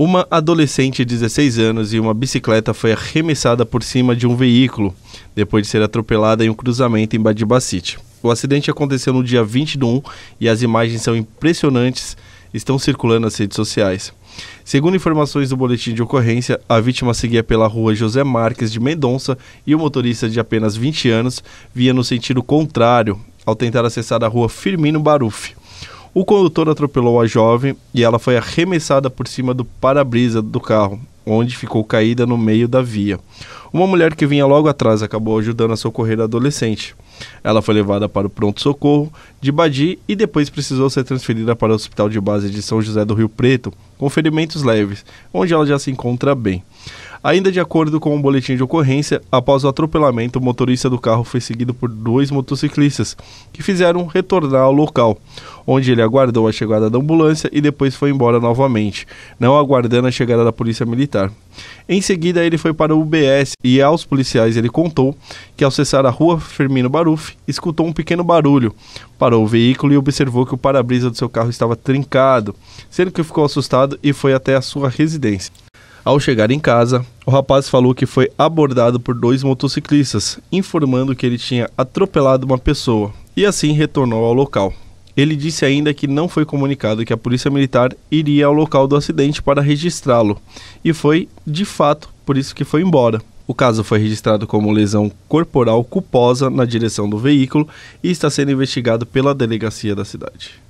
Uma adolescente de 16 anos e uma bicicleta foi arremessada por cima de um veículo depois de ser atropelada em um cruzamento em Badibacite. O acidente aconteceu no dia 20 de 1 e as imagens são impressionantes, estão circulando nas redes sociais. Segundo informações do boletim de ocorrência, a vítima seguia pela rua José Marques de Mendonça e o motorista de apenas 20 anos via no sentido contrário ao tentar acessar a rua Firmino Barufi. O condutor atropelou a jovem e ela foi arremessada por cima do para-brisa do carro, onde ficou caída no meio da via. Uma mulher que vinha logo atrás acabou ajudando a socorrer a adolescente. Ela foi levada para o pronto-socorro de Badi e depois precisou ser transferida para o Hospital de Base de São José do Rio Preto, com ferimentos leves, onde ela já se encontra bem. Ainda de acordo com o um boletim de ocorrência, após o atropelamento, o motorista do carro foi seguido por dois motociclistas, que fizeram retornar ao local, onde ele aguardou a chegada da ambulância e depois foi embora novamente, não aguardando a chegada da polícia militar. Em seguida, ele foi para o UBS e aos policiais ele contou que ao cessar a rua Firmino Baruf, escutou um pequeno barulho, parou o veículo e observou que o para-brisa do seu carro estava trincado, sendo que ficou assustado e foi até a sua residência. Ao chegar em casa, o rapaz falou que foi abordado por dois motociclistas, informando que ele tinha atropelado uma pessoa e assim retornou ao local. Ele disse ainda que não foi comunicado que a Polícia Militar iria ao local do acidente para registrá-lo, e foi, de fato, por isso que foi embora. O caso foi registrado como lesão corporal culposa na direção do veículo e está sendo investigado pela delegacia da cidade.